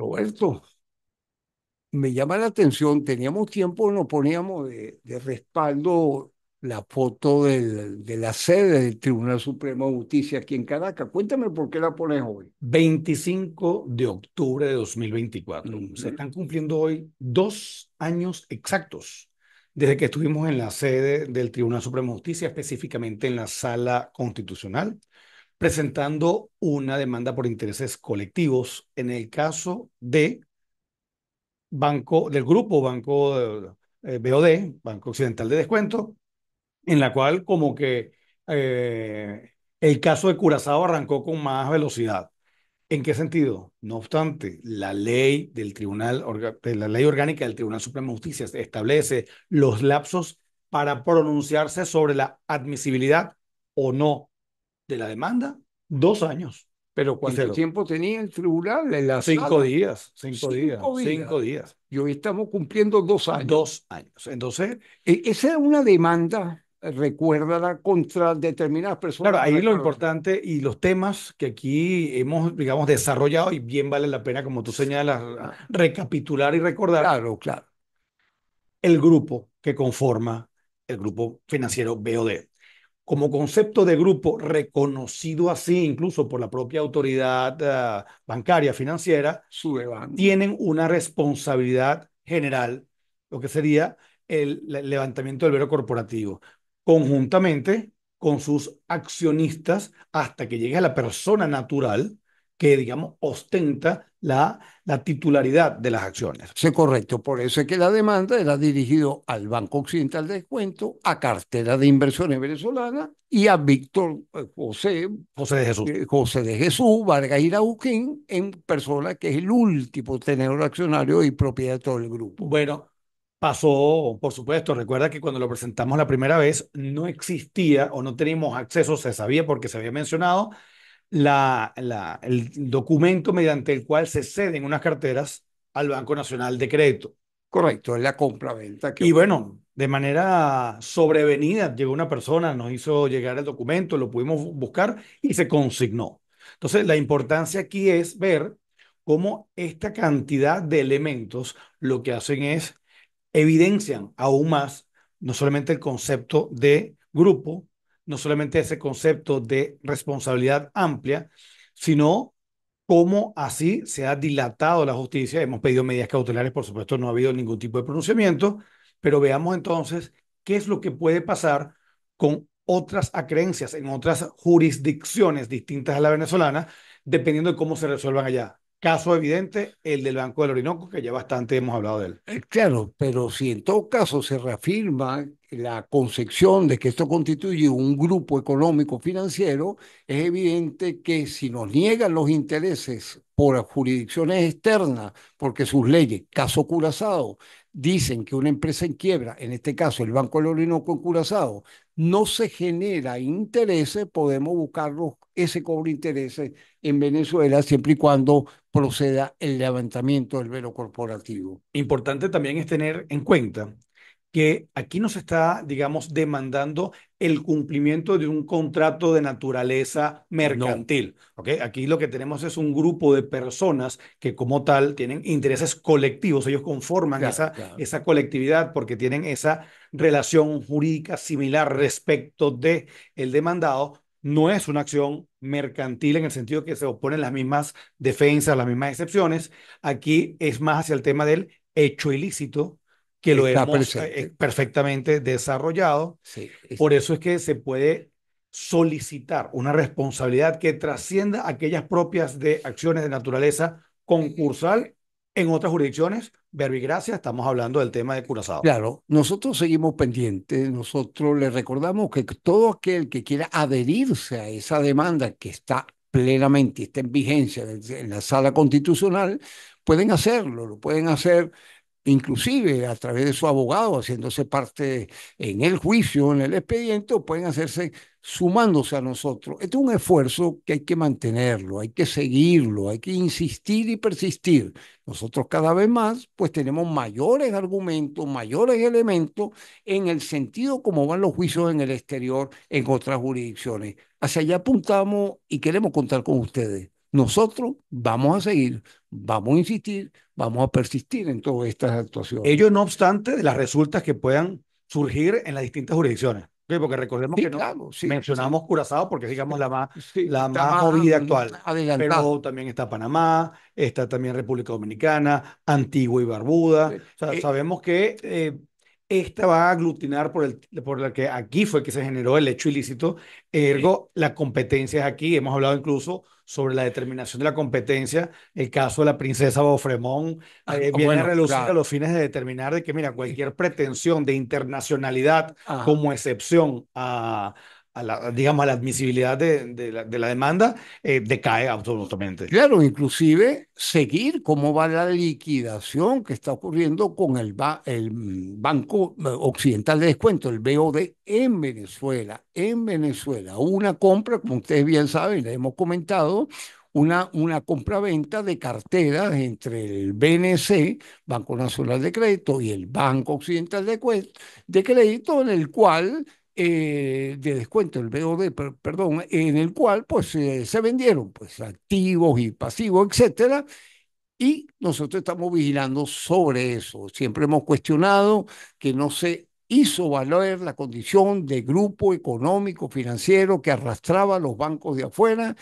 Roberto, me llama la atención, teníamos tiempo, nos poníamos de, respaldo la foto del, de la sede del Tribunal Supremo de Justicia aquí en Caracas. Cuéntame por qué la pones hoy. 25 de octubre de 2024. Se están cumpliendo hoy dos años exactos desde que estuvimos en la sede del Tribunal Supremo de Justicia, específicamente en la sala constitucional presentando una demanda por intereses colectivos en el caso de banco, del grupo Banco eh, eh, BOD, Banco Occidental de Descuento, en la cual como que eh, el caso de Curazao arrancó con más velocidad. ¿En qué sentido? No obstante, la ley del Tribunal, la ley orgánica del Tribunal Supremo de Justicia establece los lapsos para pronunciarse sobre la admisibilidad o no de la demanda? Dos años. ¿Pero cuánto tiempo tenía el tribunal en la Cinco días, cinco, días, cinco días. Y hoy estamos cumpliendo dos años. Dos años. Entonces, e, esa es una demanda, eh, recuérdala, contra determinadas personas. Claro, ahí lo importante y los temas que aquí hemos, digamos, desarrollado y bien vale la pena, como tú señalas, ah. recapitular y recordar. Claro, claro. El grupo que conforma el grupo financiero BOD como concepto de grupo reconocido así incluso por la propia autoridad ah, bancaria financiera, tienen una responsabilidad general, lo que sería el, levantamiento del verbo corporativo, conjuntamente con sus accionistas hasta que llegue a la persona natural que, digamos, ostenta la, titularidad de las acciones. Sí, correcto. Por eso es que la demanda era dirigida al Banco Occidental de Descuento, a Cartera de Inversiones Venezolana y a Víctor eh, José, José de Jesús, eh, José de Jesús Vargas Iraúquín, en persona que es el último tenedor accionario y propiedad de todo el grupo. Bueno, pasó, por supuesto, recuerda que cuando lo presentamos la primera vez no existía o no teníamos acceso, se sabía porque se había mencionado la, el documento mediante el cual se ceden unas carteras al Banco Nacional de Crédito. Correcto, es la compra-venta. Y bueno, de manera sobrevenida llegó una persona, nos hizo llegar el documento, lo pudimos buscar y se consignó. Entonces, la importancia aquí es ver cómo esta cantidad de elementos lo que hacen es evidencian aún más no solamente el concepto de grupo, no solamente ese concepto de responsabilidad amplia, sino cómo así se ha dilatado la justicia. Hemos pedido medidas cautelares, por supuesto, no ha habido ningún tipo de pronunciamiento, pero veamos entonces qué es lo que puede pasar con otras acreencias en otras jurisdicciones distintas a la venezolana, dependiendo de cómo se resuelvan allá. Caso evidente, el del Banco del Orinoco, que ya bastante hemos hablado de él. Eh, claro, pero si en todo caso se reafirma la concepción de que esto constituye un grupo económico financiero, es evidente que si nos niegan los intereses por jurisdicciones externas, porque sus leyes, caso Curazado dicen que una empresa en quiebra, en este caso el Banco del Orinoco en Curazado no se genera intereses, podemos buscar ese cobro de intereses en Venezuela siempre y cuando proceda el levantamiento del velo corporativo. Importante también es tener en cuenta que aquí nos está, digamos, demandando el cumplimiento de un contrato de naturaleza mercantil. Aquí lo que tenemos es un grupo de personas que como tal tienen intereses colectivos, ellos conforman esa, esa colectividad porque tienen esa relación jurídica similar respecto de el demandado. No es una acción mercantil en el sentido que se oponen las mismas defensas, las mismas excepciones. Aquí es más hacia el tema del hecho ilícito, que lo era hemos eh, eh, perfectamente desarrollado. Por eso es que se puede solicitar una responsabilidad que trascienda aquellas propias de acciones de naturaleza concursal en otras jurisdicciones, verbigracia, estamos hablando del tema de Curazao. Claro, nosotros seguimos pendientes, nosotros le recordamos que todo aquel que quiera adherirse a esa demanda que está plenamente, está en vigencia en la sala constitucional, pueden hacerlo, lo pueden hacer inclusive a través de su abogado, haciéndose parte en el juicio, en el expediente, pueden hacerse sumándose a nosotros. Este es un esfuerzo que hay que mantenerlo, hay que seguirlo, hay que insistir y persistir. Nosotros cada vez más, pues tenemos mayores argumentos, mayores elementos en el sentido como van los juicios en el exterior, en otras jurisdicciones. Hacia allá apuntamos y queremos contar con ustedes nosotros vamos a seguir, vamos a insistir, vamos a persistir en todas estas actuaciones. Ello no obstante de las resultas que puedan surgir en las distintas jurisdicciones. porque recordemos que mencionamos Curazao porque es, digamos, la más, la movida actual. Pero también está Panamá, está también República Dominicana, Antigua y Barbuda. Eh, sabemos que eh, esta va a aglutinar por, el, por la que aquí fue que se generó el hecho ilícito, ergo la competencia es aquí, hemos hablado incluso sobre la determinación de la competencia, el caso de la princesa Bofremón ah, eh, viene a relucir a los fines de determinar de que, mira, cualquier pretensión de internacionalidad como excepción a, digamos, la admisibilidad de, la, demanda, eh, decae absolutamente. Claro, inclusive seguir cómo va la liquidación que está ocurriendo con el, Banco Occidental de Descuento, el BOD, en Venezuela. En Venezuela, una compra, como ustedes bien saben, le hemos comentado, una, una compraventa de carteras entre el BNC, Banco Nacional de Crédito, y el Banco Occidental de, de Crédito, en el cual eh, de descuento, el BOD, perdón, en el cual pues eh, se vendieron pues activos y pasivos, etcétera, y nosotros estamos vigilando sobre eso. Siempre hemos cuestionado que no se hizo valer la condición de grupo económico financiero que arrastraba a los bancos de afuera,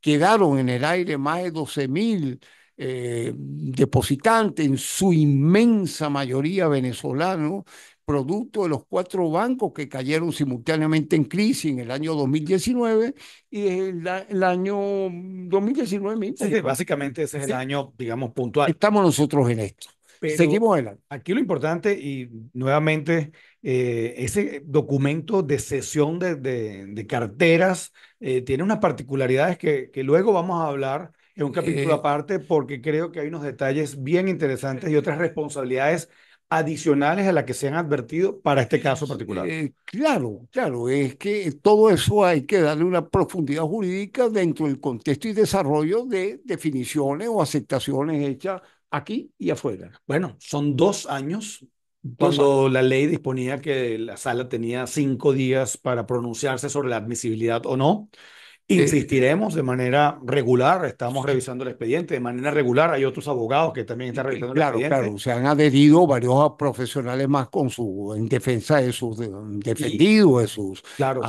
quedaron en el aire más de 12 mil eh, depositantes, en su inmensa mayoría venezolanos, producto de los cuatro bancos que cayeron simultáneamente en crisis en el año 2019 y el, el año 2019 mismo. básicamente ese es el año, digamos, puntual. Estamos nosotros en esto. Seguimos adelante. Aquí lo importante, y nuevamente, eh, ese documento de cesión de, de, de carteras eh, tiene unas particularidades que, que luego vamos a hablar en un capítulo eh. aparte porque creo que hay unos detalles bien interesantes y otras responsabilidades adicionales a las que se han advertido para este caso particular. Eh, claro, claro, es que todo eso hay que darle una profundidad jurídica dentro del contexto y desarrollo de definiciones o aceptaciones hechas aquí y afuera. Bueno, son dos años cuando la ley disponía que la sala tenía cinco días para pronunciarse sobre la admisibilidad o no, eh, Insistiremos de manera regular, estamos revisando el expediente de manera regular, hay otros abogados que también están revisando claro, el expediente. Claro, se han adherido varios profesionales más con su, en defensa de sus defendidos, de sus claro.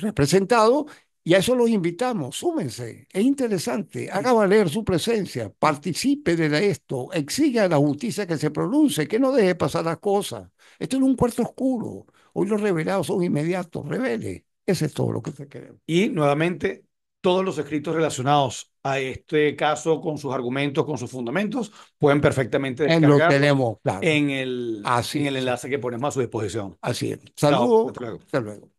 representados, y a eso los invitamos, súmense, es interesante, haga valer su presencia, participe de esto, exija a la justicia que se pronuncie, que no deje pasar las cosas. Esto es un cuarto oscuro, hoy los revelados son inmediatos, revele. Ese es todo lo que se quiere Y nuevamente, todos los escritos relacionados a este caso con sus argumentos, con sus fundamentos, pueden perfectamente eh, descargar en, tenemos, en el, Así el enlace que ponemos a su disposición. Así es. Saludos. Hasta luego.